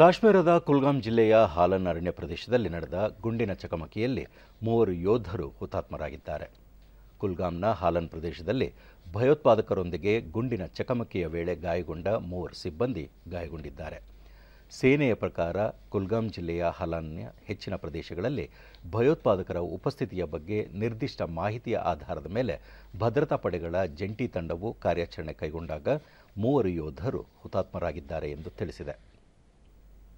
ಕಾಶ್ಮೀರದ ಕುಲ್ಗಾಂ ಜಿಲ್ಲೆಯ ಹಾಲನ್ ಅರಣ್ಯ ಪ್ರದೇಶದಲ್ಲಿ ನಡೆದ ಗುಂಡಿನ ಚಕಮಕಿಯಲ್ಲಿ ಮೂವರು ಯೋಧರು ಹುತಾತ್ಮರಾಗಿದ್ದಾರೆ ಕುಲ್ಗಾಂನ ಹಾಲನ್ ಪ್ರದೇಶದಲ್ಲಿ ಭಯೋತ್ಪಾದಕರೊಂದಿಗೆ ಗುಂಡಿನ ಚಕಮಕಿಯ ವೇಳೆ ಗಾಯಗೊಂಡ ಮೂವರು ಸಿಬ್ಬಂದಿ ಗಾಯಗೊಂಡಿದ್ದಾರೆ ಸೇನೆಯ ಪ್ರಕಾರ ಕುಲ್ಗಾಂ ಜಿಲ್ಲೆಯ ಹಲಾನ್ಯ ಹೆಚ್ಚಿನ ಪ್ರದೇಶಗಳಲ್ಲಿ ಭಯೋತ್ಪಾದಕರ ಉಪಸ್ಥಿತಿಯ ಬಗ್ಗೆ ನಿರ್ದಿಷ್ಟ ಮಾಹಿತಿಯ ಆಧಾರದ ಮೇಲೆ ಭದ್ರತಾ ಪಡೆಗಳ ಜಂಟಿ ತಂಡವು ಕಾರ್ಯಾಚರಣೆ ಕೈಗೊಂಡಾಗ ಮೂವರು ಯೋಧರು ಹುತಾತ್ಮರಾಗಿದ್ದಾರೆ ಎಂದು ತಿಳಿಸಿದೆ